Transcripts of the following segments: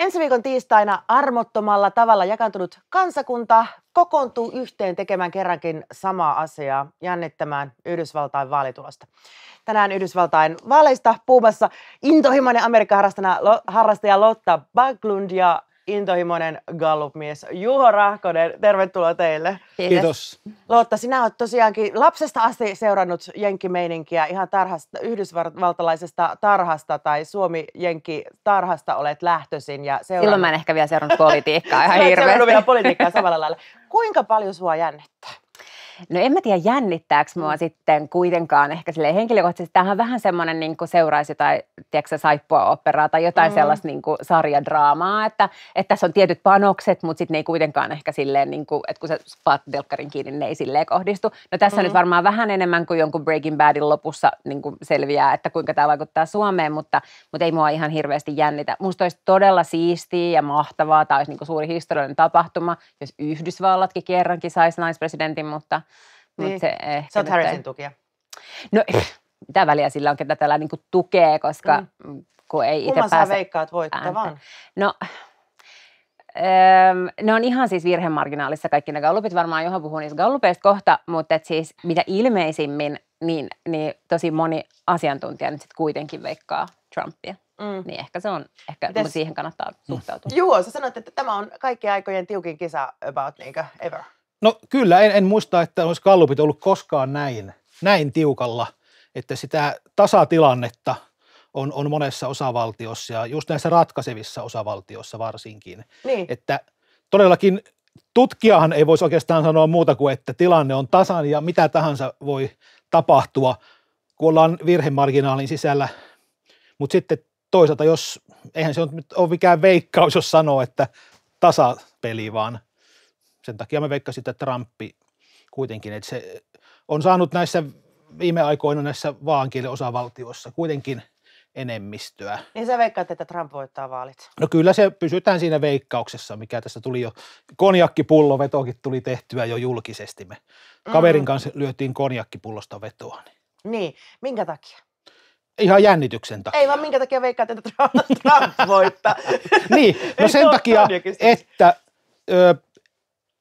Ensi viikon tiistaina armottomalla tavalla jakantunut kansakunta kokoontuu yhteen tekemään kerrankin samaa asiaa, jännittämään Yhdysvaltain vaalitulosta. Tänään Yhdysvaltain vaaleista puumassa intohimoinen Amerikan harrastaja Lotta Baglund ja intohimoinen mies Juho Rahkonen. Tervetuloa teille. Kiitos. Kiitos. Lotta, sinä olet tosiaankin lapsesta asti seurannut jenkkimeininkiä ihan tarhasta, yhdysvaltalaisesta tarhasta tai Suomi-jenkki-tarhasta olet lähtöisin. Ja seurannut. Silloin mä en ehkä vielä seurannut politiikkaa ihan hirveästi. vielä politiikkaa samalla lailla. Kuinka paljon sua jännittää? No en mä tiedä jännittääkö mua mm. sitten kuitenkaan ehkä sille henkilökohtaisesti. Tämähän on vähän semmoinen niin seuraisi jotain, tiedätkö saippua operaa tai jotain mm. sellaista niin sarjadraamaa, että, että tässä on tietyt panokset, mutta sitten ne ei kuitenkaan ehkä silleen, niin kuin, että kun se spat delkkarin kiinni, ne ei silleen kohdistu. No tässä mm. nyt varmaan vähän enemmän kuin jonkun Breaking Badin lopussa niin kuin selviää, että kuinka tämä vaikuttaa Suomeen, mutta, mutta ei mua ihan hirveästi jännitä. Musta olisi todella siistiä ja mahtavaa, tämä olisi niin kuin suuri historiallinen tapahtuma, jos Yhdysvallatkin kerrankin saisi naispresidentin, mutta niin. Mut se eh, ehkä Sä oot Harrisin tukia. No mitä väliä sillä on, ketä täällä niinku tukee, koska mm. mm kun ei itse pääse... Kumman veikkaat voittavan? Ääntä. No, Öö, ne on ihan siis virhemarginaalissa kaikki ne gallupit, varmaan Juha puhuu niistä gallupeista kohta, mutta et siis mitä ilmeisimmin, niin, niin tosi moni asiantuntija nyt sitten kuitenkin veikkaa Trumpia. Mm. Niin ehkä se on, ehkä Mites? siihen kannattaa suhtautua. Joo, sä sanoit, että tämä on kaikkien aikojen tiukin kisa about niinkö, ever. No kyllä, en, en muista, että olisi kallupit ollut koskaan näin, näin tiukalla, että sitä tasatilannetta on, on monessa osavaltiossa ja just näissä ratkaisevissa osavaltioissa varsinkin. Niin. Että todellakin tutkijahan ei voisi oikeastaan sanoa muuta kuin, että tilanne on tasan ja mitä tahansa voi tapahtua, kun ollaan virhemarginaalin sisällä. Mutta sitten toisaalta, jos eihän se ole mikään veikkaus, jos sanoo, että tasapeli, vaan – sen takia mä veikkasin, että Trumpi kuitenkin, että se on saanut näissä viime aikoina näissä vaankielen osavaltioissa kuitenkin enemmistöä. Niin sä veikkaat, että Trump voittaa vaalit? No kyllä se pysytään siinä veikkauksessa, mikä tässä tuli jo. Konjakkipullo vetokin tuli tehtyä jo julkisesti. Me kaverin mm kanssa lyötiin konjakkipullosta vetoa. Niin. niin, minkä takia? Ihan jännityksen takia. Ei vaan minkä takia veikkaat, että Trump, Trump voittaa? niin, no sen takia, että ö,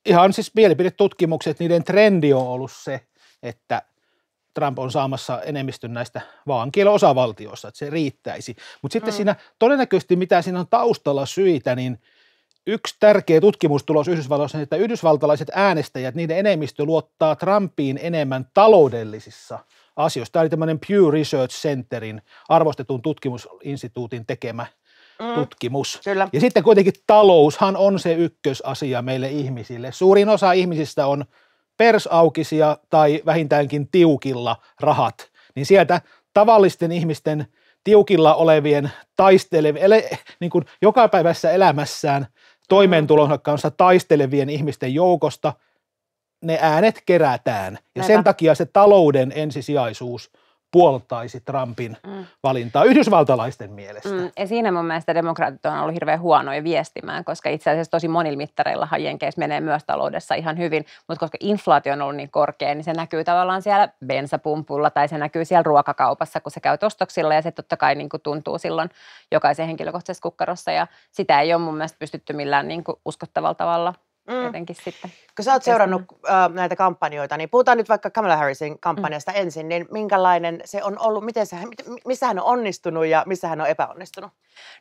ihan siis mielipidetutkimukset, niiden trendi on ollut se, että Trump on saamassa enemmistön näistä vaan osavaltioissa, että se riittäisi. Mutta sitten hmm. siinä todennäköisesti, mitä siinä on taustalla syitä, niin yksi tärkeä tutkimustulos Yhdysvalloissa on, että yhdysvaltalaiset äänestäjät, niiden enemmistö luottaa Trumpiin enemmän taloudellisissa asioissa. Tämä oli tämmöinen Pew Research Centerin arvostetun tutkimusinstituutin tekemä – mm. tutkimus. Kyllä. Ja sitten kuitenkin taloushan on se ykkösasia meille ihmisille. Suurin osa ihmisistä on persaukisia tai vähintäänkin tiukilla rahat. Niin sieltä tavallisten ihmisten tiukilla olevien taistelevien, ele, niin kuin päivässä elämässään toimeentulonsa kanssa taistelevien ihmisten joukosta – ne äänet kerätään. Ja Näin. sen takia se talouden ensisijaisuus puoltaisi Trumpin mm. valintaa yhdysvaltalaisten mielestä. Mm. Ja siinä mun mielestä demokraatit on ollut hirveän huonoja viestimään, koska itse asiassa tosi monilla mittareilla jenkeissä menee myös taloudessa ihan hyvin, mutta koska inflaatio on ollut niin korkea, niin se näkyy tavallaan siellä bensapumpulla tai se näkyy siellä ruokakaupassa, kun se käy ostoksilla ja se totta kai niin kuin tuntuu silloin jokaisen henkilökohtaisessa kukkarossa ja sitä ei ole mun mielestä pystytty millään niin kuin uskottavalla tavalla mm. jotenkin sitten. Kun sä oot seurannut äh, näitä kampanjoita, niin puhutaan nyt vaikka Kamala Harrisin mm. kampanjasta mm. ensin, niin minkälainen se on ollut, miten se, missä hän on onnistunut ja missä hän on epäonnistunut?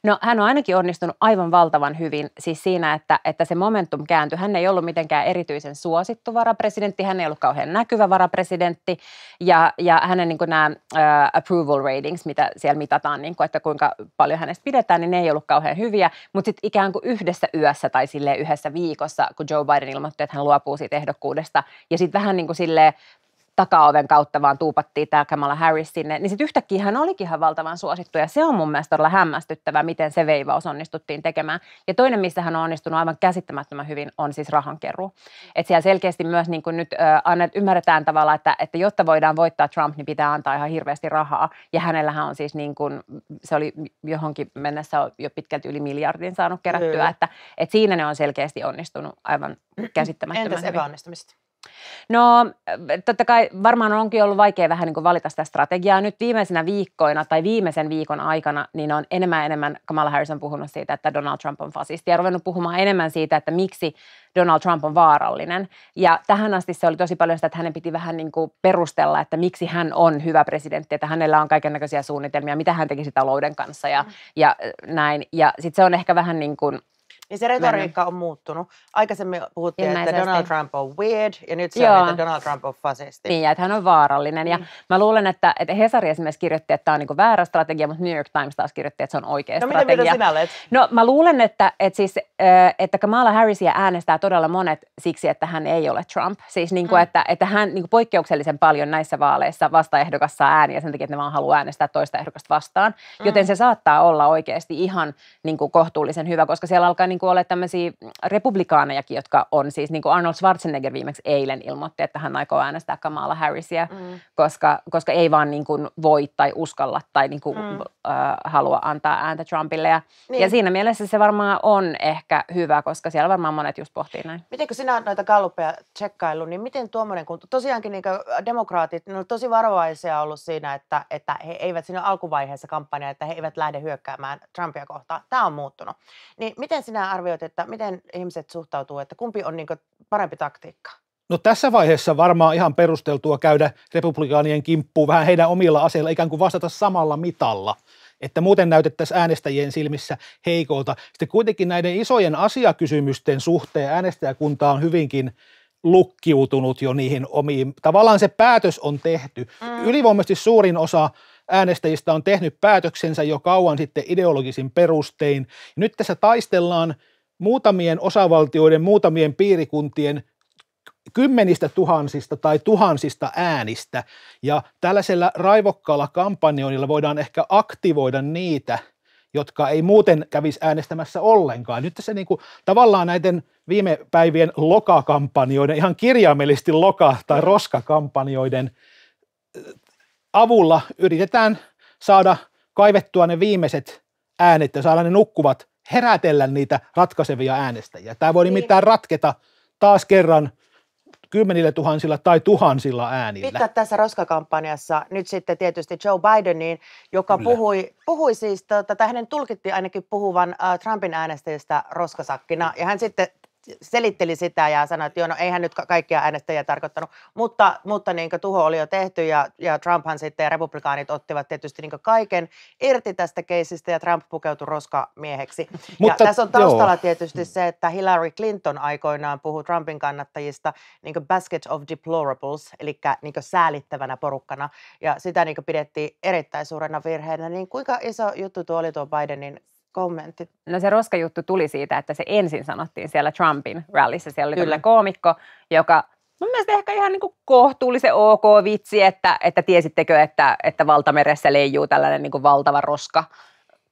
No hän on ainakin onnistunut aivan valtavan hyvin, siis siinä, että, että se momentum kääntyi. Hän ei ollut mitenkään erityisen suosittu varapresidentti, hän ei ollut kauhean näkyvä varapresidentti ja, ja hänen niin kuin nämä uh, approval ratings, mitä siellä mitataan, niin kuin, että kuinka paljon hänestä pidetään, niin ne ei ollut kauhean hyviä, mutta sitten ikään kuin yhdessä yössä tai sille yhdessä viikossa kun Joe Biden ilmoitti, että hän luopuu siitä ehdokkuudesta. Ja sitten vähän niin kuin silleen takaoven kautta vaan tuupattiin tämä Kamala Harris sinne, niin sitten yhtäkkiä hän olikin ihan valtavan suosittu ja se on mun mielestä todella hämmästyttävä, miten se veivaus onnistuttiin tekemään. Ja toinen, missä hän on onnistunut aivan käsittämättömän hyvin, on siis rahankeru. että siellä selkeästi myös niin kuin nyt äh, annet, ymmärretään tavallaan, että, että jotta voidaan voittaa Trump, niin pitää antaa ihan hirveästi rahaa. Ja hänellähän on siis niin kuin, se oli johonkin mennessä jo pitkälti yli miljardin saanut kerättyä, mm. että, että siinä ne on selkeästi onnistunut aivan käsittämättömän Entäs hyvin. epäonnistumiset? No äh, totta kai varmaan onkin ollut vaikea vähän niin kuin valita sitä strategiaa. Nyt viimeisenä viikkoina tai viimeisen viikon aikana niin on enemmän enemmän Kamala Harris on puhunut siitä, että Donald Trump on fasisti ja ruvennut puhumaan enemmän siitä, että miksi Donald Trump on vaarallinen. Ja tähän asti se oli tosi paljon sitä, että hänen piti vähän niin kuin perustella, että miksi hän on hyvä presidentti, että hänellä on kaiken näköisiä suunnitelmia, mitä hän tekisi talouden kanssa ja, mm. ja äh, näin. Ja sitten se on ehkä vähän niin kuin – niin se retoriikka on muuttunut. Aikaisemmin puhuttiin, että Donald Trump on weird, ja nyt se Joo. on, että Donald Trump on fasisti. Niin, ja että hän on vaarallinen. Ja mm. mä luulen, että, että Hesari esimerkiksi kirjoitti, että tämä on niin väärä strategia, mutta New York Times taas kirjoitti, että se on oikea no, strategia. No mitä sinä olet? No mä luulen, että, että, siis, äh, että Kamala Harrisia äänestää todella monet siksi, että hän ei ole Trump. Siis niin kuin, mm. että, että hän niin kuin poikkeuksellisen paljon näissä vaaleissa vastaehdokas saa ääniä sen takia, että ne vaan haluaa äänestää toista ehdokasta vastaan. Mm. Joten mm. se saattaa olla oikeasti ihan niin kuin kohtuullisen hyvä, koska siellä alkaa niin niin kuin ole tämmöisiä republikaanejakin, jotka on siis, niin kuin Arnold Schwarzenegger viimeksi eilen ilmoitti, että hän aikoo äänestää Kamala Harrisia, mm. koska, koska ei vaan niin kuin voi tai uskalla tai niin kuin, mm. ö, äh, halua antaa ääntä Trumpille. Ja, niin. ja siinä mielessä se varmaan on ehkä hyvä, koska siellä varmaan monet just pohtii näin. Miten kun sinä olet noita gallupeja tsekkaillut, niin miten tuommoinen, kun tosiaankin niin demokraatit, ne on tosi varovaisia ollut siinä, että, että he eivät siinä alkuvaiheessa kampanjaa, että he eivät lähde hyökkäämään Trumpia kohtaan. Tämä on muuttunut. Niin miten sinä arvioit, että miten ihmiset suhtautuu, että kumpi on niin parempi taktiikka? No tässä vaiheessa varmaan ihan perusteltua käydä republikaanien kimppuun vähän heidän omilla aseilla, ikään kuin vastata samalla mitalla että muuten näytettäisiin äänestäjien silmissä heikolta. Sitten kuitenkin näiden isojen asiakysymysten suhteen äänestäjäkunta on hyvinkin lukkiutunut jo niihin omiin. Tavallaan se päätös on tehty. Mm. Ylivoimaisesti suurin osa äänestäjistä on tehnyt päätöksensä jo kauan sitten ideologisin perustein. Nyt tässä taistellaan muutamien osavaltioiden, muutamien piirikuntien kymmenistä tuhansista tai tuhansista äänistä. Ja tällaisella raivokkaalla kampanjoinnilla voidaan ehkä aktivoida niitä, jotka ei muuten kävisi äänestämässä ollenkaan. Nyt tässä niin kuin, tavallaan näiden viime päivien lokakampanjoiden, ihan kirjaimellisesti loka- tai roskakampanjoiden avulla yritetään saada kaivettua ne viimeiset äänet ja saada ne nukkuvat, herätellä niitä ratkaisevia äänestäjiä. Tämä voi niin. nimittäin ratketa taas kerran kymmenillä tuhansilla tai tuhansilla äänillä. Pitkä tässä roskakampanjassa nyt sitten tietysti Joe Bidenin, joka puhui, puhui siis, tota, tai hänen tulkittiin ainakin puhuvan äh, Trumpin äänestäjistä roskasakkina, ja hän sitten selitteli sitä ja sanoi, että joo, no eihän nyt kaikkia äänestäjiä tarkoittanut, mutta, mutta niin tuho oli jo tehty ja, ja Trumphan sitten ja republikaanit ottivat tietysti niin kaiken irti tästä keisistä ja Trump pukeutui roskamieheksi. Mutta, ja tässä on taustalla joo. tietysti se, että Hillary Clinton aikoinaan puhui Trumpin kannattajista niin basket of deplorables, eli niin säälittävänä porukkana ja sitä niin pidettiin erittäin suurena virheenä, niin kuinka iso juttu tuo oli tuo Bidenin kommentti? No se roskajuttu tuli siitä, että se ensin sanottiin siellä Trumpin rallissa. Siellä oli koomikko, joka mun mielestä ehkä ihan niin kuin kohtuullisen ok vitsi, että, että tiesittekö, että, että valtameressä leijuu tällainen niin kuin valtava roska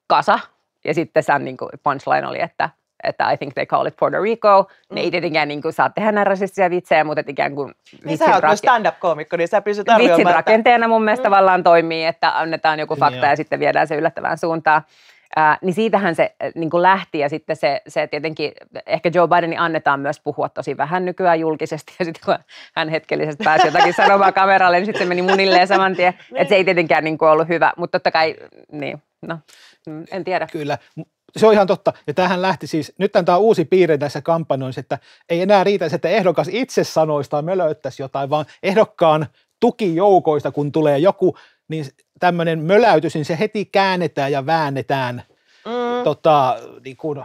kasa. Ja sitten se niin kuin punchline oli, että, että I think they call it Puerto Rico. Ne ei mm. tietenkään niin kuin, saa tehdä näin rasistisia vitsejä, mutta et ikään kuin... Niin sä oot rak- stand-up-koomikko, niin sä pystyt arvioimaan. Vitsit rakenteena mun mielestä mm. tavallaan toimii, että annetaan joku fakta niin ja, ja sitten viedään se yllättävään suuntaan niin siitähän se niin kuin lähti ja sitten se, se tietenkin, ehkä Joe Bidenin annetaan myös puhua tosi vähän nykyään julkisesti ja sitten kun hän hetkellisesti pääsi jotakin sanomaan kameralle, niin sitten se meni munilleen saman tien, että se niin. ei tietenkään niin kuin ollut hyvä, mutta totta kai, niin, no, mm, en tiedä. Kyllä, se on ihan totta. Ja tähän lähti siis, nyt tämä on uusi piirre tässä kampanjoissa, että ei enää riitä että ehdokas itse sanoistaan mölöittäisi jotain, vaan ehdokkaan tukijoukoista, kun tulee joku, niin tämmöinen möläytys, niin se heti käännetään ja väännetään. Mm. Tota, niin kuin,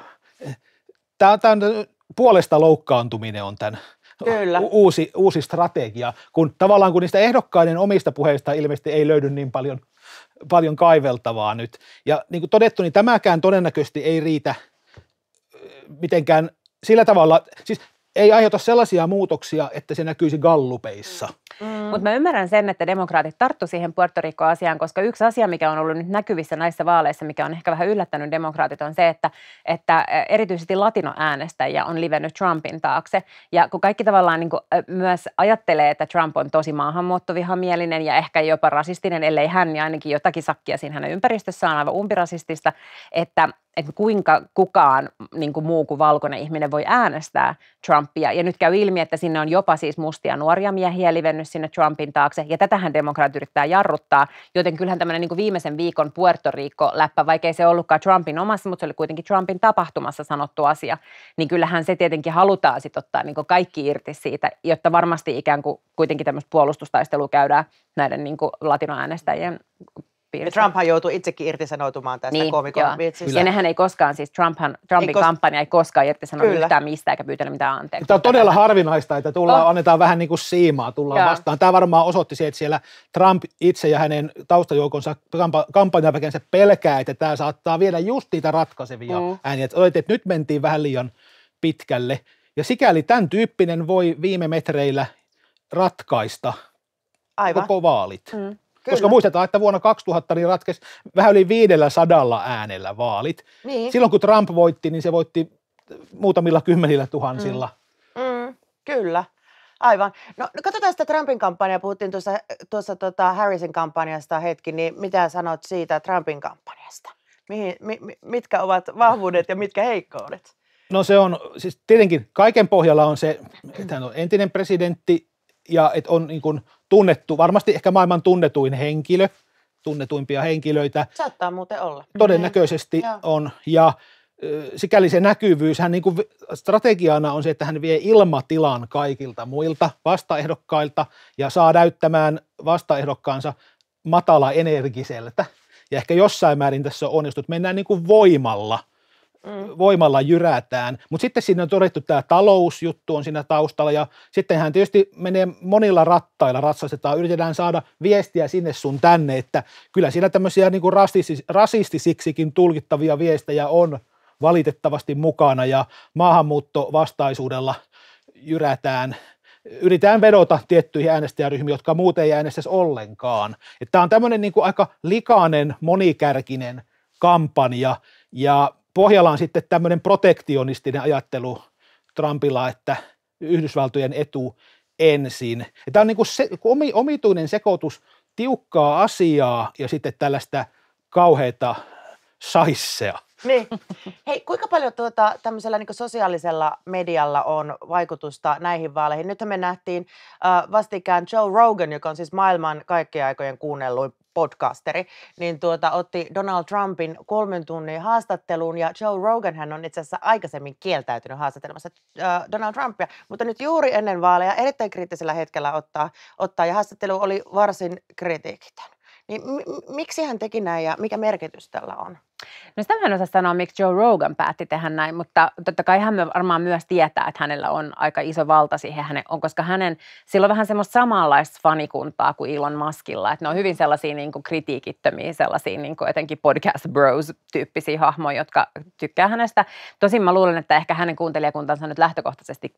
tämän, on, puolesta loukkaantuminen on tämän Kyllä. uusi, uusi strategia, kun tavallaan kun niistä ehdokkaiden omista puheista ilmeisesti ei löydy niin paljon, paljon kaiveltavaa nyt. Ja niin kuin todettu, niin tämäkään todennäköisesti ei riitä mitenkään sillä tavalla, siis ei aiheuta sellaisia muutoksia, että se näkyisi gallupeissa. Mm. mm. Mutta mä ymmärrän sen, että demokraatit tarttu siihen Puerto Rico-asiaan, koska yksi asia, mikä on ollut nyt näkyvissä näissä vaaleissa, mikä on ehkä vähän yllättänyt demokraatit, on se, että, että erityisesti latinoäänestäjä on livennyt Trumpin taakse. Ja kun kaikki tavallaan niin kuin myös ajattelee, että Trump on tosi maahanmuuttovihamielinen ja ehkä jopa rasistinen, ellei hän, niin ainakin jotakin sakkia siinä hänen ympäristössään on aivan umpirasistista, että että kuinka kukaan niin kuin muu kuin valkoinen ihminen voi äänestää Trumpia. Ja nyt käy ilmi, että sinne on jopa siis mustia nuoria miehiä livennyt sinne Trumpin taakse, ja tätähän demokraat yrittää jarruttaa. Joten kyllähän tämmöinen niin kuin viimeisen viikon Puerto Rico-läppä, vaikkei se ollutkaan Trumpin omassa, mutta se oli kuitenkin Trumpin tapahtumassa sanottu asia, niin kyllähän se tietenkin halutaan sitten ottaa niin kuin kaikki irti siitä, jotta varmasti ikään kuin kuitenkin tämmöistä puolustustaistelua käydään näiden niin latinoäänestäjien piirissä. Ja Trumphan joutui itsekin irtisanoutumaan tästä niin, komikon Ja nehän ei koskaan, siis Trumphan, Trumpin ei kos- kampanja ei koskaan irtisanonut Kyllä. yhtään mistään eikä pyytänyt mitään anteeksi. Tämä on todella harvinaista, että tullaan, oh. annetaan vähän niin kuin siimaa, tullaan Joo. vastaan. Tämä varmaan osoitti se, että siellä Trump itse ja hänen taustajoukonsa kampanjapäkensä pelkää, että tämä saattaa viedä just niitä ratkaisevia mm. ääniä. Että, että nyt mentiin vähän liian pitkälle. Ja sikäli tämän tyyppinen voi viime metreillä ratkaista Aivan. koko vaalit. Mm. Kyllä. Koska muistetaan, että vuonna 2000 niin ratkesi vähän yli 500 äänellä vaalit. Niin. Silloin kun Trump voitti, niin se voitti muutamilla kymmenillä tuhansilla. Mm. Mm. Kyllä. Aivan. No, no katsotaan sitä Trumpin kampanjaa. Puhuttiin tuossa, tuossa tota Harrisin kampanjasta hetki, niin mitä sanot siitä Trumpin kampanjasta? Mihin, mi, mitkä ovat vahvuudet ja mitkä heikkoudet? No se on, siis tietenkin kaiken pohjalla on se, että hän on entinen presidentti, ja että on niin kuin tunnettu, varmasti ehkä maailman tunnetuin henkilö, tunnetuimpia henkilöitä. Saattaa muuten olla. Todennäköisesti mm-hmm. on ja sikäli se näkyvyys, hän niin kuin strategiana on se, että hän vie ilmatilan kaikilta muilta vastaehdokkailta ja saa näyttämään vastaehdokkaansa matala energiseltä. Ja ehkä jossain määrin tässä on onnistut. Mennään niin kuin voimalla – mm. voimalla jyrätään. Mutta sitten siinä on todettu tämä talousjuttu on siinä taustalla ja sittenhän tietysti menee monilla rattailla ratsastetaan, yritetään saada viestiä sinne sun tänne, että kyllä siinä tämmöisiä niinku rasistis, rasistisiksikin tulkittavia viestejä on valitettavasti mukana ja maahanmuuttovastaisuudella jyrätään yritetään vedota tiettyihin äänestäjäryhmiin, jotka muuten ei äänestäisi ollenkaan. Tämä on tämmöinen niin aika likainen, monikärkinen kampanja ja pohjalla on sitten tämmöinen protektionistinen ajattelu Trumpilla, että Yhdysvaltojen etu ensin. Ja tämä on niin kuin se, omituinen sekoitus tiukkaa asiaa ja sitten tällaista kauheita saissea. Niin. Hei, kuinka paljon tuota, tämmöisellä niin sosiaalisella medialla on vaikutusta näihin vaaleihin? Nyt me nähtiin äh, vastikään Joe Rogan, joka on siis maailman kaikkien aikojen kuunnelluin podcasteri, niin tuota, otti Donald Trumpin kolmen tunnin haastatteluun ja Joe Rogan hän on itse asiassa aikaisemmin kieltäytynyt haastattelemassa äh, Donald Trumpia, mutta nyt juuri ennen vaaleja erittäin kriittisellä hetkellä ottaa, ottaa ja haastattelu oli varsin kritiikitön. Niin m- miksi hän teki näin ja mikä merkitys tällä on? No sitä mä en osaa sanoa, miksi Joe Rogan päätti tehdä näin, mutta totta kai hän varmaan myös tietää, että hänellä on aika iso valta siihen hänen on, koska hänen, sillä on vähän semmoista samanlaista fanikuntaa kuin Elon Muskilla, että ne on hyvin sellaisia niin kuin kritiikittömiä, sellaisia niin kuin jotenkin podcast bros tyyppisiä hahmoja, jotka tykkää hänestä. Tosin mä luulen, että ehkä hänen kuuntelijakuntansa nyt lähtökohtaisesti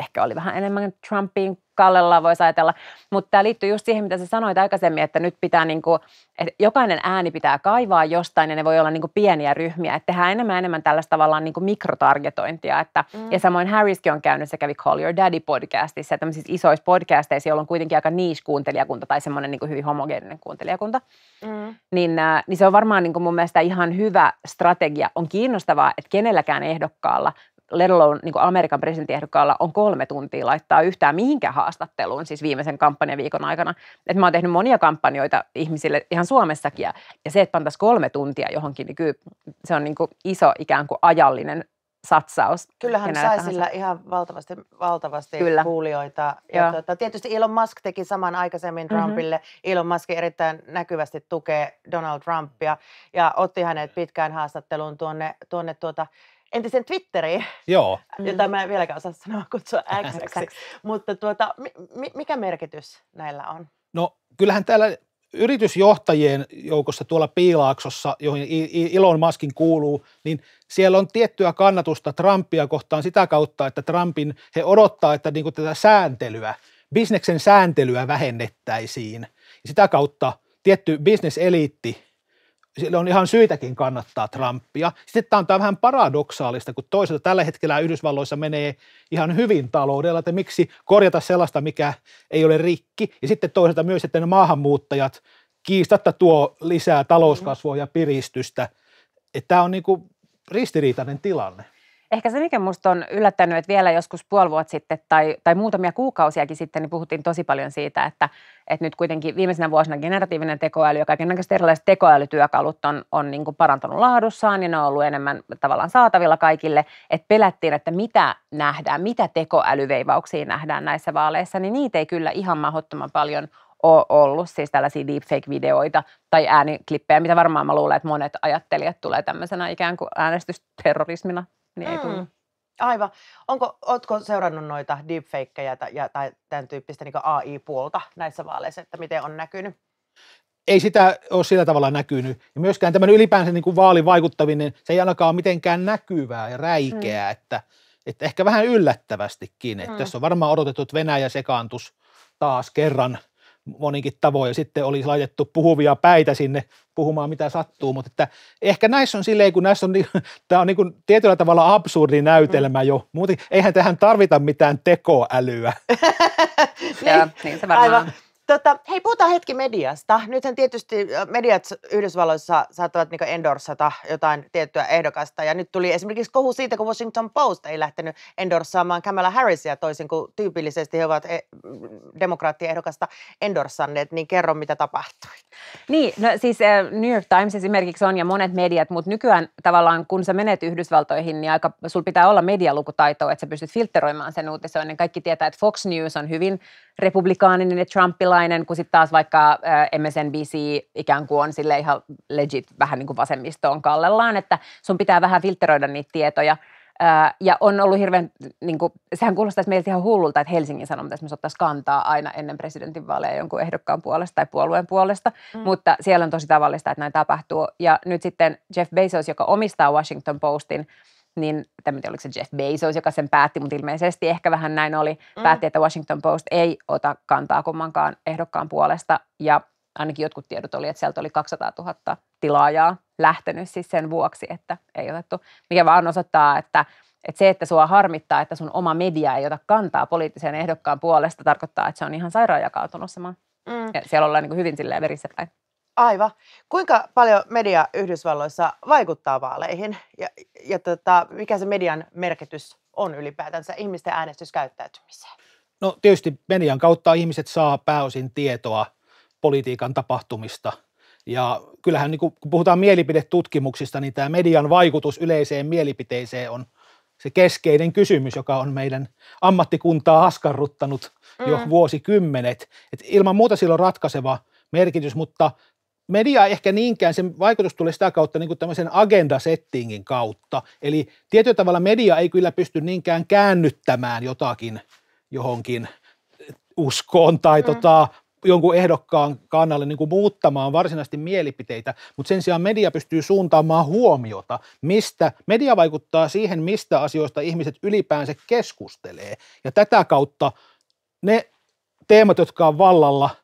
ehkä oli vähän enemmän Trumpin kallella, voisi ajatella. Mutta tämä liittyy just siihen, mitä sä sanoit aikaisemmin, että nyt pitää niin kuin, että jokainen ääni pitää kaivaa jostain ja ne voi olla niin kuin pieniä ryhmiä. Että tehdään enemmän enemmän tällaista tavallaan niin kuin mikrotargetointia. Että, mm. Ja samoin Harriskin on käynyt, se kävi Call Your Daddy podcastissa ja tämmöisissä isoissa podcasteissa, joilla on kuitenkin aika niche-kuuntelijakunta tai semmoinen niin kuin hyvin homogeeninen kuuntelijakunta. Mm. Niin, äh, niin se on varmaan niin kuin mun mielestä ihan hyvä strategia. On kiinnostavaa, että kenelläkään ehdokkaalla let alone niin Amerikan presidenttiehdokkaalla on kolme tuntia laittaa yhtään mihinkään haastatteluun, siis viimeisen kampanjaviikon aikana. Et mä oon tehnyt monia kampanjoita ihmisille ihan Suomessakin, ja, se, että pantaisiin kolme tuntia johonkin, niin kyllä se on niin kuin iso ikään kuin ajallinen satsaus. Kyllähän sai tahansa. sillä ihan valtavasti, valtavasti Kyllä. kuulijoita. Ja tuota, tietysti Elon Musk teki saman aikaisemmin mm-hmm. Trumpille. Mm-hmm. Elon Musk erittäin näkyvästi tukee Donald Trumpia ja otti hänet pitkään haastatteluun tuonne, tuonne tuota entisen Twitteriin, Joo. jota mm. mä en vieläkään osaa sanoa kutsua X. Mutta tuota, mi- mikä merkitys näillä on? No kyllähän täällä yritysjohtajien joukossa tuolla piilaaksossa, johon Elon Muskin kuuluu, niin siellä on tiettyä kannatusta Trumpia kohtaan sitä kautta, että Trumpin he odottaa, että niin tätä sääntelyä, bisneksen sääntelyä vähennettäisiin. Sitä kautta tietty bisneseliitti sillä on ihan syytäkin kannattaa Trumpia. Sitten tämä on tämä vähän paradoksaalista, kun toisaalta tällä hetkellä Yhdysvalloissa menee ihan hyvin taloudella, että miksi korjata sellaista, mikä ei ole rikki. Ja sitten toisaalta myös, että ne maahanmuuttajat kiistatta tuo lisää talouskasvua ja piristystä. Että tämä on niin kuin ristiriitainen tilanne. Ehkä se, mikä minusta on yllättänyt, että vielä joskus puoli vuotta sitten tai, tai muutamia kuukausiakin sitten, niin puhuttiin tosi paljon siitä, että, että nyt kuitenkin viimeisenä vuosina generatiivinen tekoäly ja kaikenlaiset erilaiset tekoälytyökalut on, on niin kuin parantanut laadussaan ja ne on ollut enemmän tavallaan saatavilla kaikille. Että pelättiin, että mitä nähdään, mitä tekoälyveivauksia nähdään näissä vaaleissa, niin niitä ei kyllä ihan mahdottoman paljon ollut, siis tällaisia deepfake-videoita tai ääniklippejä, mitä varmaan mä luulen, että monet ajattelijat tulee tämmöisenä ikään kuin äänestysterrorismina niin ei mm. tullut. Aivan. Onko, ootko seurannut noita deepfakeja tai, tai tämän tyyppistä niin AI-puolta näissä vaaleissa, että miten on näkynyt? Ei sitä ole sillä tavalla näkynyt. Ja myöskään tämän ylipäänsä niinku niin kuin vaalin vaikuttaminen, se ei ainakaan ole mitenkään näkyvää ja räikeää, mm. että, että ehkä vähän yllättävästikin. Mm. Että tässä on varmaan odotettu, että Venäjä sekaantus taas kerran – moninkin tavoin. Ja sitten oli laitettu puhuvia päitä sinne puhumaan mitä sattuu, mutta että ehkä näissä on silleen, kun näissä on, niin, tämä on niin kuin tietyllä tavalla absurdi näytelmä mm. jo. Muuten eihän tähän tarvita mitään tekoälyä. niin, Joo, niin se varmaan. Aivan. Tota, hei, puhutaan hetki mediasta. Nythän tietysti mediat Yhdysvalloissa saattavat niin endorsata jotain tiettyä ehdokasta. Ja nyt tuli esimerkiksi kohu siitä, kun Washington Post ei lähtenyt endorsaamaan Kamala Harrisia toisin kuin tyypillisesti he ovat e- mm, demokraattien ehdokasta endorsanneet. Niin kerro, mitä tapahtui. Niin, no siis New York Times esimerkiksi on ja monet mediat, mutta nykyään tavallaan kun sä menet Yhdysvaltoihin, niin aika, sul pitää olla medialukutaitoa, että sä pystyt filtteroimaan sen uutisoinnin. Kaikki tietää, että Fox News on hyvin republikaaninen ja trumpilainen, kun sitten taas vaikka MSNBC ikään kuin on sille ihan legit vähän niin kuin vasemmistoon kallellaan, että sun pitää vähän filteroida niitä tietoja. Ja on ollut hirveän, niin kuin, sehän kuulostaisi meiltä ihan hullulta, että Helsingin Sanomat esimerkiksi ottaisi kantaa aina ennen presidentinvaaleja jonkun ehdokkaan puolesta tai puolueen puolesta, mm. mutta siellä on tosi tavallista, että näin tapahtuu. Ja nyt sitten Jeff Bezos, joka omistaa Washington Postin, niin tämä oliko se Jeff Bezos, joka sen päätti, mutta ilmeisesti ehkä vähän näin oli, mm. päätti, että Washington Post ei ota kantaa kummankaan ehdokkaan puolesta ja ainakin jotkut tiedot oli, että sieltä oli 200 000 tilaajaa lähtenyt siis sen vuoksi, että ei otettu, mikä vaan osoittaa, että että se, että sua harmittaa, että sun oma media ei ota kantaa poliittisen ehdokkaan puolesta, tarkoittaa, että se on ihan sairaan jakautunut se Mm. Ja siellä ollaan niin kuin hyvin silleen verissä päin. Aivan. Kuinka paljon media Yhdysvalloissa vaikuttaa vaaleihin ja, ja tota, mikä se median merkitys on ylipäätänsä ihmisten äänestyskäyttäytymiseen? No tietysti median kautta ihmiset saa pääosin tietoa politiikan tapahtumista ja kyllähän niin kun puhutaan mielipidetutkimuksista, niin tämä median vaikutus yleiseen mielipiteeseen on se keskeinen kysymys, joka on meidän ammattikuntaa askarruttanut jo mm. vuosikymmenet. Et ilman muuta sillä on ratkaiseva merkitys, mutta media ehkä niinkään, sen vaikutus tulee sitä kautta niin kuin tämmöisen agendasettingin kautta. Eli tietyllä tavalla media ei kyllä pysty niinkään käännyttämään jotakin johonkin eh, uskoon tai mm. tota, jonkun ehdokkaan kannalle niin kuin muuttamaan varsinaisesti mielipiteitä, mutta sen sijaan media pystyy suuntaamaan huomiota, mistä, media vaikuttaa siihen, mistä asioista ihmiset ylipäänsä keskustelee, ja tätä kautta ne teemat, jotka on vallalla –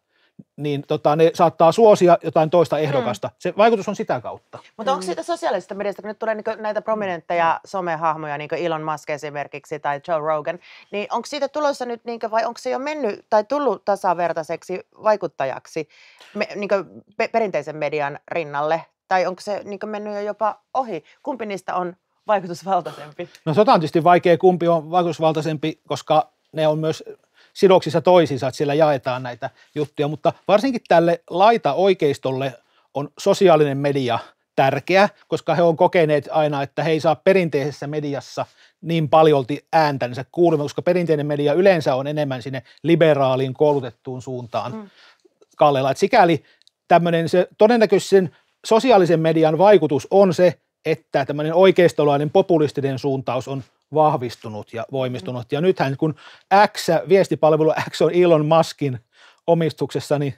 niin tota, ne saattaa suosia jotain toista mm. ehdokasta. Mm. Se vaikutus on sitä kautta. Mutta onko mm. siitä sosiaalisesta mediasta, kun nyt tulee niinku näitä prominentteja mm. somehahmoja, niin kuin Elon Musk esimerkiksi tai Joe Rogan, niin onko siitä tulossa nyt, niinku, vai onko se jo mennyt tai tullut tasavertaiseksi vaikuttajaksi me, niinku, pe- perinteisen median rinnalle? Tai onko se niinku, mennyt jo jopa ohi? Kumpi niistä on vaikutusvaltaisempi? No se on tietysti vaikea, kumpi on vaikutusvaltaisempi, koska ne on myös – sidoksissa toisiinsa, että siellä jaetaan näitä juttuja, mutta varsinkin tälle laita oikeistolle on sosiaalinen media tärkeä, koska he on kokeneet aina, että he ei saa perinteisessä mediassa niin paljolti ääntänsä kuulemaan, koska perinteinen media yleensä on enemmän sinne liberaaliin koulutettuun suuntaan mm. kallella. sikäli tämmöinen se todennäköisen sosiaalisen median vaikutus on se, että tämmöinen oikeistolainen populistinen suuntaus on vahvistunut ja voimistunut. Ja nythän kun X, viestipalvelu X on Elon Muskin omistuksessa, niin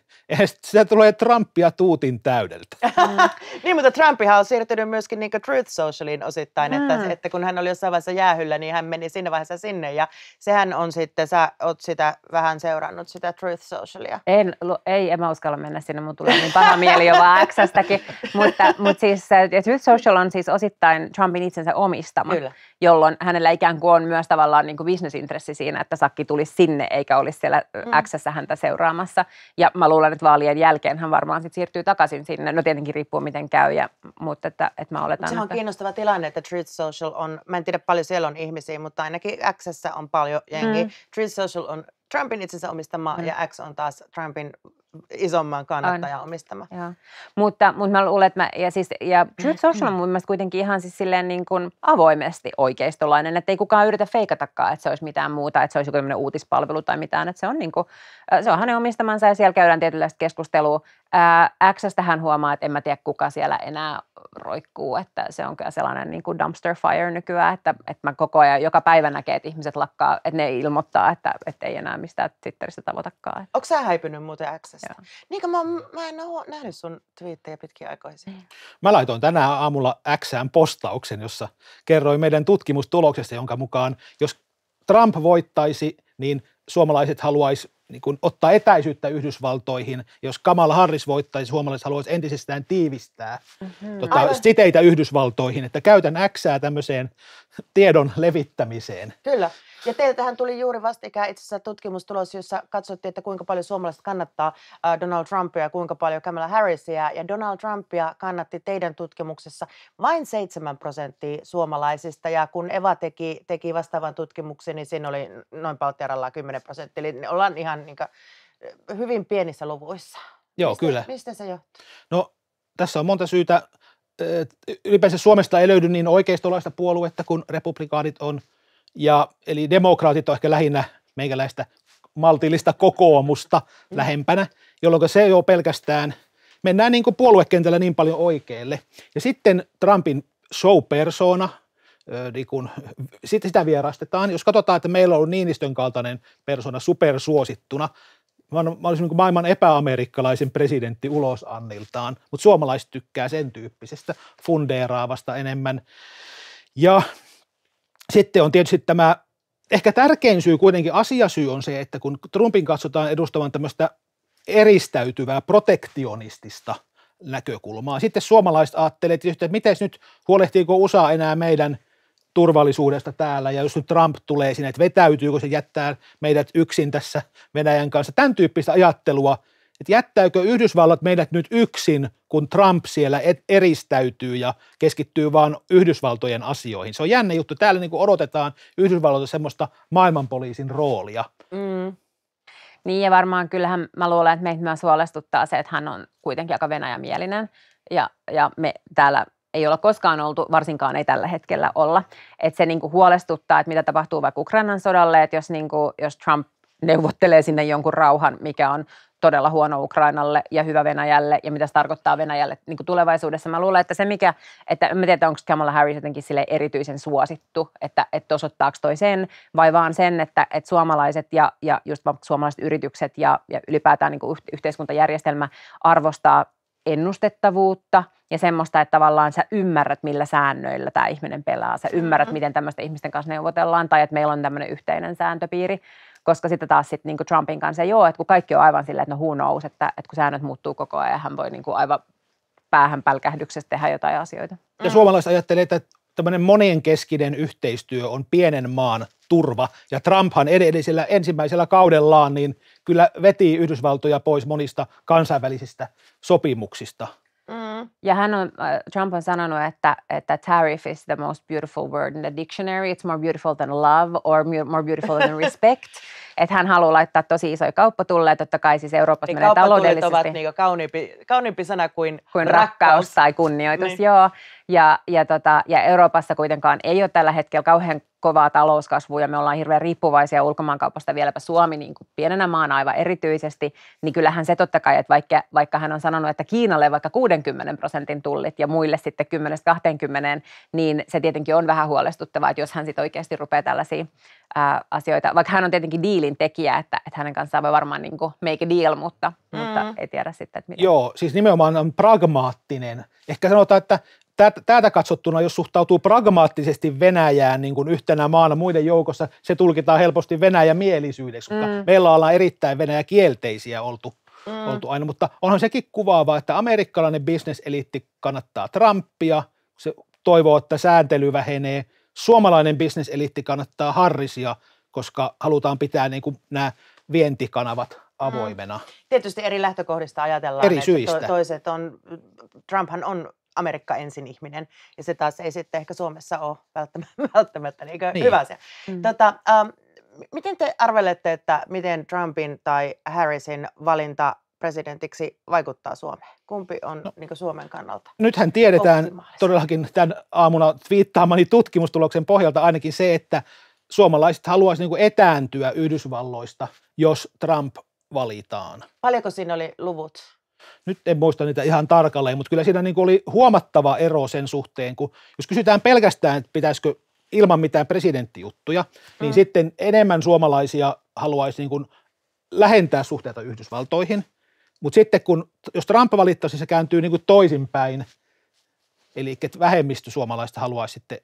sitä tulee Trumpia tuutin täydeltä. niin, mutta Trumpihan on siirtynyt myöskin niin Truth Socialiin osittain, mm. että, että kun hän oli jossain vaiheessa jäähyllä, niin hän meni sinne vaiheessa sinne. Ja sehän on sitten, sä oot sitä vähän seurannut, sitä Truth Socialia. En, ei, en mä uskalla mennä sinne, mun tulee niin paha mieli jo vaan Xstäkin. mutta, mutta siis Truth Social on siis osittain Trumpin itsensä omistama. Kyllä jolloin hänellä ikään kuin on myös tavallaan niin kuin bisnesintressi siinä, että Sakki tulisi sinne eikä olisi siellä mm. x häntä seuraamassa. Ja mä luulen, että vaalien jälkeen hän varmaan sit siirtyy takaisin sinne. No tietenkin riippuu miten käy, ja, mutta että, että mä oletan. Se on että... kiinnostava tilanne, että Truth Social on, mä en tiedä paljon siellä on ihmisiä, mutta ainakin x on paljon jengi. Mm. Truth Social on Trumpin itsensä omistama mm. ja X on taas Trumpin isomman kannattaja on. omistama. Joo. Mutta, mutta mä luulen, että mä, ja, siis, ja Truth mm-hmm. Social on mun mielestä kuitenkin ihan siis silleen niin kuin avoimesti oikeistolainen, että ei kukaan yritä feikatakaan, että se olisi mitään muuta, että se olisi joku uutispalvelu tai mitään, että se on, niin kuin, äh, se on hänen omistamansa ja siellä käydään tietynlaista keskustelua Xstä hän huomaa, että en mä tiedä kuka siellä enää roikkuu, että se on kyllä sellainen niin kuin dumpster fire nykyään, että, että mä koko ajan, joka päivä näkee, että ihmiset lakkaa, että ne ilmoittaa, että, että ei enää mistään Twitteristä tavoitakaan. Onko sä häipynyt muuten Xstä? Niin mä, mä en ole nähnyt sun twiittejä pitkiä aikoihin? Niin. Mä laitoin tänään aamulla Xään postauksen, jossa kerroin meidän tutkimustuloksesta, jonka mukaan jos Trump voittaisi, niin suomalaiset haluaisi niin kuin ottaa etäisyyttä Yhdysvaltoihin. Jos Kamala Harris voittaisi, suomalaiset haluaisi entisestään tiivistää mm-hmm. tota, siteitä Yhdysvaltoihin, että käytän Xää tämmöiseen tiedon levittämiseen. Kyllä. Ja teiltähän tuli juuri vastikään itse asiassa tutkimustulos, jossa katsottiin, että kuinka paljon suomalaiset kannattaa äh, Donald Trumpia, kuinka paljon Kamala Harrisia. Ja Donald Trumpia kannatti teidän tutkimuksessa vain 7 prosenttia suomalaisista. Ja kun Eva teki, teki vastaavan tutkimuksen, niin siinä oli noin palttiaralla 10 prosenttia. Eli ollaan ihan niin kuin äh, hyvin pienissä luvuissa. Joo, mistä, kyllä. Mistä se johtuu? No, tässä on monta syytä. Äh, ylipäänsä Suomesta ei löydy niin oikeistolaista puoluetta, kun republikaanit on – ja, eli demokraatit on ehkä lähinnä meikäläistä maltillista kokoomusta mm. lähempänä, jolloin se jo pelkästään, mennään niin kuin puoluekentällä niin paljon oikealle. Ja sitten Trumpin show-persona, niin kun, sitä vierastetaan. Jos katsotaan, että meillä on ollut Niinistön kaltainen persona supersuosittuna, mä, mä olisin niin maailman epäamerikkalaisen presidentti ulos Anniltaan, mutta suomalaiset tykkää sen tyyppisestä fundeeraavasta enemmän. Ja sitten on tietysti tämä, ehkä tärkein syy kuitenkin asiasyy on se, että kun Trumpin katsotaan edustavan tämmöistä eristäytyvää protektionistista näkökulmaa. Sitten suomalaiset ajattelee tietysti, että miten nyt huolehtiiko USA enää meidän turvallisuudesta täällä ja jos nyt Trump tulee sinne, että vetäytyykö se jättää meidät yksin tässä Venäjän kanssa. Tämän tyyppistä ajattelua – että jättääkö Yhdysvallat meidät nyt yksin, kun Trump siellä eristäytyy ja keskittyy vaan Yhdysvaltojen asioihin. Se on jännä juttu. Täällä niin odotetaan Yhdysvalloilta semmoista maailmanpoliisin roolia. Mm. Niin ja varmaan kyllähän mä luulen, että meitä myös huolestuttaa se, että hän on kuitenkin aika venäjämielinen ja, ja me täällä ei olla koskaan oltu, varsinkaan ei tällä hetkellä olla. Että se kuin niinku huolestuttaa, että mitä tapahtuu vaikka Ukrainan sodalle, että jos, kuin, niinku, jos Trump neuvottelee sinne jonkun rauhan, mikä on todella huono Ukrainalle ja hyvä Venäjälle ja mitä se tarkoittaa Venäjälle niin kuin tulevaisuudessa. Mä luulen, että se mikä, että en tiedä onko Kamala Harris jotenkin sille erityisen suosittu, että, että osoittaako toi sen vai vaan sen, että, että suomalaiset ja, ja just suomalaiset yritykset ja, ja ylipäätään niin kuin yhteiskuntajärjestelmä arvostaa ennustettavuutta ja semmoista, että tavallaan sä ymmärrät, millä säännöillä tämä ihminen pelaa. Sä ymmärrät, mm-hmm. miten tämmöisten ihmisten kanssa neuvotellaan tai että meillä on tämmöinen yhteinen sääntöpiiri koska sitten taas sit niin kuin Trumpin kanssa joo, että kun kaikki on aivan silleen, että no who että, että kun säännöt muuttuu koko ajan, hän voi niin kuin aivan päähän pälkähdyksessä tehdä jotain asioita. Ja mm. suomalaiset ajattelee, että tämmöinen keskinen yhteistyö on pienen maan turva. Ja Trumphan edellisellä ensimmäisellä kaudellaan niin kyllä veti Yhdysvaltoja pois monista kansainvälisistä sopimuksista – Mm. Ja hän on, äh, Trump on sanonut, että, että tariff is the most beautiful word in the dictionary. It's more beautiful than love or more beautiful than respect. että hän haluaa laittaa tosi isoja kauppatulleja. Totta kai siis Euroopassa niin menee taloudellisesti. ovat niinku kauniimpi, kauniimpi sana kuin, kuin rakkaus. rakkaus tai kunnioitus, niin. joo. Ja, ja, tota, ja Euroopassa kuitenkaan ei ole tällä hetkellä kauhean kovaa talouskasvua ja me ollaan hirveän riippuvaisia ulkomaankaupasta vieläpä Suomi niin kuin pienenä maana aivan erityisesti, niin kyllähän se totta kai, että vaikka, vaikka hän on sanonut, että Kiinalle vaikka 60 prosentin tullit ja muille sitten 10-20, niin se tietenkin on vähän huolestuttavaa, että jos hän sitten oikeasti rupeaa tällaisia ää, asioita, vaikka hän on tietenkin diilin tekijä, että, että hänen kanssaan voi varmaan niin kuin make a deal, mutta, mm. mutta ei tiedä sitten, että mitä. Joo, siis nimenomaan on pragmaattinen. Ehkä sanotaan, että täältä katsottuna, jos suhtautuu pragmaattisesti Venäjään niin kuin yhtenä maana muiden joukossa, se tulkitaan helposti mielisyydeksi, mutta mm. meillä ollaan erittäin Venäjä-kielteisiä oltu, mm. oltu aina. Mutta onhan sekin kuvaava, että amerikkalainen bisneseliitti kannattaa Trumpia, se toivoo, että sääntely vähenee. Suomalainen bisneseliitti kannattaa Harrisia, koska halutaan pitää niin kuin nämä vientikanavat mm. avoimena. Mm. Tietysti eri lähtökohdista ajatellaan, eri että syistä. To- toiset on, Trumphan on Amerikka ensin ihminen. Ja se taas ei sitten ehkä Suomessa ole välttämättä, välttämättä niin niin. hyvä asia. Mm. Tota, um, miten te arvelette, että miten Trumpin tai Harrisin valinta presidentiksi vaikuttaa Suomeen? Kumpi on no, niin Suomen kannalta? Nythän tiedetään todellakin tämän aamuna twiittaamani tutkimustuloksen pohjalta ainakin se, että suomalaiset haluaisivat niin etääntyä Yhdysvalloista, jos Trump valitaan. Paljonko siinä oli luvut? nyt en muista niitä ihan tarkalleen, mutta kyllä siinä niin kuin oli huomattava ero sen suhteen, kun jos kysytään pelkästään, että pitäisikö ilman mitään presidenttijuttuja, niin mm. sitten enemmän suomalaisia haluaisi niin kuin lähentää suhteita Yhdysvaltoihin, mutta sitten kun, jos Trump valittaisi, siis se kääntyy niin kuin toisinpäin, eli että vähemmistö suomalaista haluaisi sitten,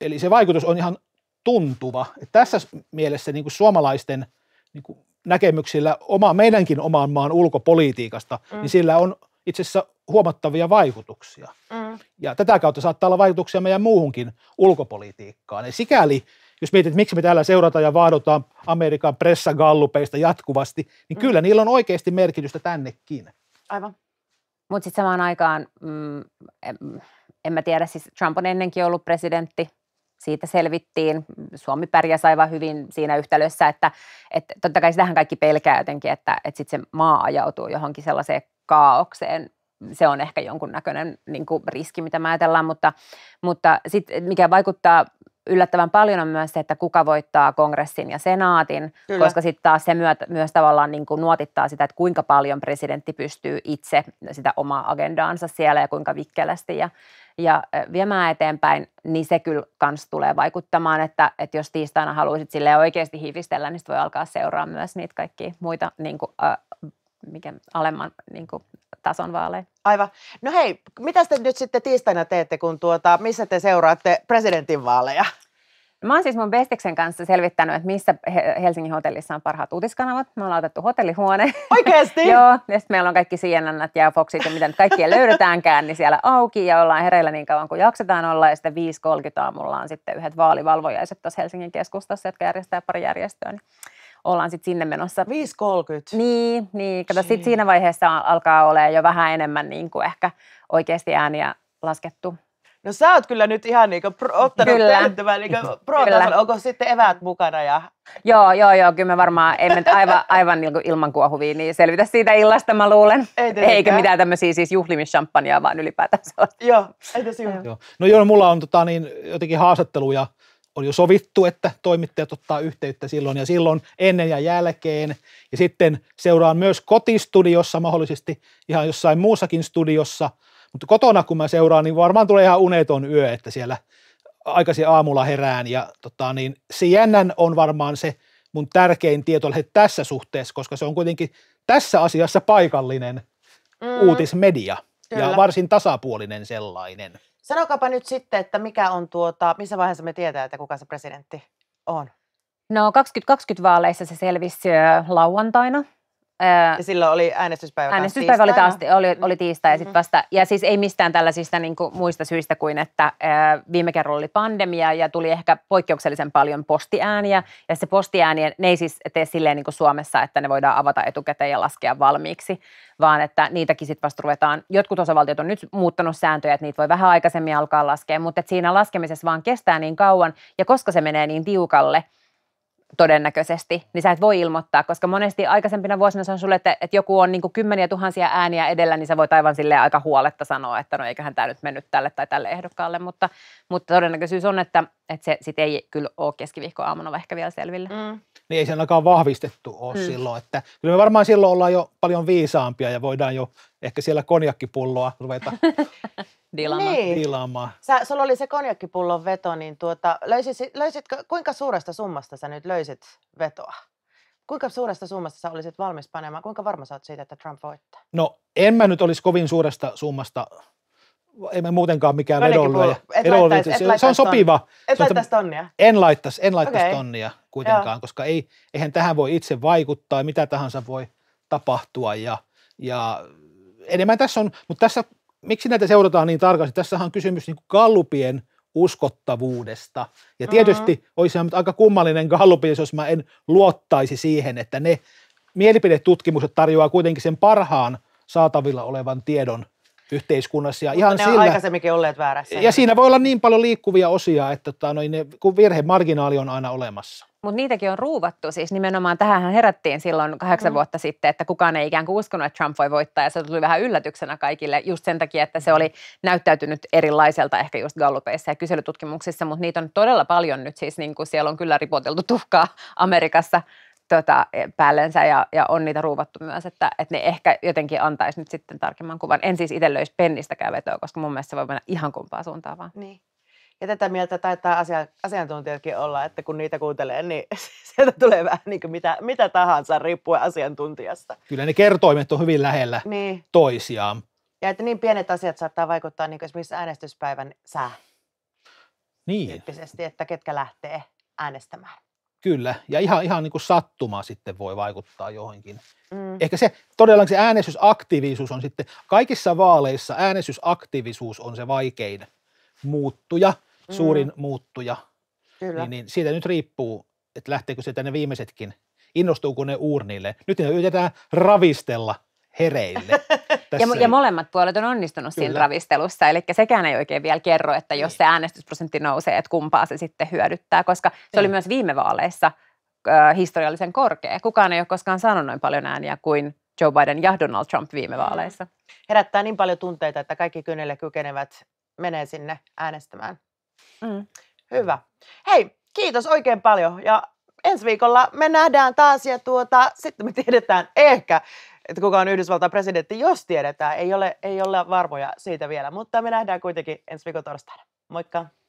eli se vaikutus on ihan tuntuva. että tässä mielessä niin kuin suomalaisten niin kuin näkemyksillä oma, meidänkin oman maan ulkopolitiikasta, mm. niin sillä on itse asiassa huomattavia vaikutuksia. Mm. Ja tätä kautta saattaa olla vaikutuksia meidän muuhunkin ulkopolitiikkaan. Ja sikäli, jos mietit, miksi me täällä seurataan ja vaadotaan Amerikan pressagallupeista jatkuvasti, niin mm. kyllä niillä on oikeasti merkitystä tännekin. Aivan. Mutta sitten samaan aikaan, mm, en, en mä tiedä, siis Trump on ennenkin ollut presidentti, siitä selvittiin. Suomi pärjäsi aivan hyvin siinä yhtälössä, että, että totta kai sitähän kaikki pelkää jotenkin, että, että sitten se maa ajautuu johonkin sellaiseen kaaukseen, se on ehkä jonkunnäköinen niin kuin riski, mitä mä ajatellaan, mutta, mutta sit, mikä vaikuttaa yllättävän paljon on myös se, että kuka voittaa kongressin ja senaatin, Kyllä. koska sitten taas se myöt, myös tavallaan niin kuin nuotittaa sitä, että kuinka paljon presidentti pystyy itse sitä omaa agendaansa siellä ja kuinka vikkelästi ja, ja viemään eteenpäin, niin se kyllä kans tulee vaikuttamaan, että, että jos tiistaina haluaisit sille oikeasti hivistellä, niin voi alkaa seuraa myös niitä kaikkia muita niin kuin, äh, mikä alemman niin kuin, tason vaaleja. Aivan. No hei, mitä te nyt sitten tiistaina teette, kun tuota, missä te seuraatte presidentin vaaleja? Mä oon siis mun Bestiksen kanssa selvittänyt, että missä Helsingin hotellissa on parhaat uutiskanavat. Mä ollaan otettu hotellihuone. Oikeesti? Joo, ja sitten meillä on kaikki CNN ja Foxit ja mitä nyt kaikkia löydetäänkään, niin siellä auki ja ollaan hereillä niin kauan kuin jaksetaan olla. Ja sitten 5.30 aamulla on sitten yhdet vaalivalvojaiset tuossa Helsingin keskustassa, jotka järjestää pari järjestöä. Niin ollaan sitten sinne menossa. 5.30. Niin, niin. kato sit siinä vaiheessa alkaa olla jo vähän enemmän niin kuin ehkä oikeasti ääniä laskettu. No sä oot kyllä nyt ihan niinku pro, ottanut kyllä. tämän niinku pro kyllä. Onko sitten eväät mukana? Ja... Joo, joo, joo. Kyllä me varmaan ei mennä aivan, aivan niinku ilman kuohuviin, niin selvitä siitä illasta, mä luulen. Ei Eikä mitään tämmöisiä siis juhlimisshampanjaa, vaan ylipäätään sellaista. Joo, ei tässä joo. joo. No joo, no mulla on tota, niin, jotenkin haastatteluja – on jo sovittu, että toimittajat ottaa yhteyttä silloin ja silloin ennen ja jälkeen. Ja sitten seuraan myös kotistudiossa, mahdollisesti ihan jossain muussakin studiossa. Mutta kotona kun mä seuraan, niin varmaan tulee ihan uneton yö, että siellä aikaisin aamulla herään. Ja tota, niin CNN on varmaan se mun tärkein tietolähde tässä suhteessa, koska se on kuitenkin tässä asiassa paikallinen mm. uutismedia. Kyllä. ja varsin tasapuolinen sellainen. Sanokaapa nyt sitten, että mikä on tuota, missä vaiheessa me tietää, että kuka se presidentti on? No 2020 vaaleissa se selvisi lauantaina ja silloin oli äänestyspäivä Äänestyspäivä oli, taas, oli, oli mm-hmm. tiistai ja sitten mm-hmm. vasta, ja siis ei mistään tällaisista niin kuin, muista syistä kuin, että viime kerralla oli pandemia ja tuli ehkä poikkeuksellisen paljon postiääniä. Ja se postiääniä, ne ei siis tee silleen niin kuin Suomessa, että ne voidaan avata etukäteen ja laskea valmiiksi, vaan että niitäkin sitten vasta ruvetaan. Jotkut osavaltiot on nyt muuttanut sääntöjä, että niitä voi vähän aikaisemmin alkaa laskea, mutta siinä laskemisessa vaan kestää niin kauan ja koska se menee niin tiukalle – todennäköisesti, niin sä et voi ilmoittaa, koska monesti aikaisempina vuosina se on sulle, että, että joku on niin kuin kymmeniä tuhansia ääniä edellä, niin sä voit aivan sille aika huoletta sanoa, että no eiköhän tämä nyt mennyt tälle tai tälle ehdokkaalle, mutta, mutta todennäköisyys on, että, että se sit ei kyllä ole aamuna ehkä vielä selville. Mm. Niin ei sen ainakaan vahvistettu ole mm. silloin, että kyllä me varmaan silloin ollaan jo paljon viisaampia ja voidaan jo ehkä siellä konjakkipulloa ruveta dilaamaan. Niin. dilaamaan. Sä, sulla oli se konjakkipullon veto, niin tuota, löysit, löysitkö, kuinka suuresta summasta sä nyt löysit vetoa? Kuinka suuresta summasta sä olisit valmis panemaan? Kuinka varma sä oot siitä, että Trump voittaa? No en mä nyt olisi kovin suuresta summasta ei mä muutenkaan mikään vedollu. Se, se on sopiva. Et se laittaisi tonnia? En laittaisi, en laittais okay. tonnia kuitenkaan, Joo. koska ei, eihän tähän voi itse vaikuttaa, mitä tahansa voi tapahtua ja, ja enemmän tässä on, mutta tässä, miksi näitä seurataan niin tarkasti? Tässähän on kysymys niin kallupien uskottavuudesta. Ja tietysti mm-hmm. olisi aika kummallinen gallupi, jos mä en luottaisi siihen, että ne mielipidetutkimukset tarjoaa kuitenkin sen parhaan saatavilla olevan tiedon – yhteiskunnassa. Ja Mutta ihan ne sillä, on aikaisemminkin olleet väärässä. Ja siinä voi olla niin paljon liikkuvia osia, että tota, noin ne, kun virhemarginaali on aina olemassa. Mutta niitäkin on ruuvattu, siis nimenomaan tähän herättiin silloin kahdeksan mm. vuotta sitten, että kukaan ei ikään kuin uskonut, että Trump voi voittaa ja se tuli vähän yllätyksenä kaikille just sen takia, että se mm. oli näyttäytynyt erilaiselta ehkä just gallupeissa ja kyselytutkimuksissa, mutta niitä on todella paljon nyt siis, niin kuin siellä on kyllä ripoteltu tuhkaa Amerikassa tota, päällensä ja, ja on niitä ruuvattu myös, että, että ne ehkä jotenkin antaisi nyt sitten tarkemman kuvan. En siis itse löisi pennistäkään vetoa, koska mun mielestä se voi mennä ihan kumpaan suuntaan vaan. Niin. Ja tätä mieltä taitaa asia, asiantuntijatkin olla, että kun niitä kuuntelee, niin sieltä tulee vähän niin kuin mitä, mitä tahansa riippuen asiantuntijasta. Kyllä ne kertoimet on hyvin lähellä niin. toisiaan. Ja että niin pienet asiat saattaa vaikuttaa niin kuin esimerkiksi äänestyspäivän sää. Niin. Tyyppisesti, että ketkä lähtee äänestämään. Kyllä, ja ihan, ihan niin kuin sattuma sitten voi vaikuttaa johonkin. Mm. Ehkä se todella se äänestysaktiivisuus on sitten, kaikissa vaaleissa äänestysaktiivisuus on se vaikein muuttuja, mm. suurin muuttuja. Kyllä. Niin, niin siitä nyt riippuu, että lähteekö se tänne viimeisetkin, innostuuko ne uurnille. Nyt ne yritetään ravistella – hereille. ja, ja molemmat puolet on onnistunut Kyllä. siinä ravistelussa, eli sekään ei oikein vielä kerro, että jos ei. Niin. se äänestysprosentti nousee, että kumpaa se sitten hyödyttää, koska se ei. oli niin. myös viime vaaleissa ö, historiallisen korkea. Kukaan ei ole koskaan saanut noin paljon ääniä kuin Joe Biden ja Donald Trump viime mm. vaaleissa. Herättää niin paljon tunteita, että kaikki kynelle kykenevät menee sinne äänestämään. Mm. Hyvä. Hei, kiitos oikein paljon ja ensi viikolla me nähdään taas ja tuota, sitten me tiedetään ehkä, että kuka on Yhdysvaltain presidentti, jos tiedetään. Ei ole, ei ole varmoja siitä vielä, mutta me nähdään kuitenkin ensi viikon torstaina. Moikka!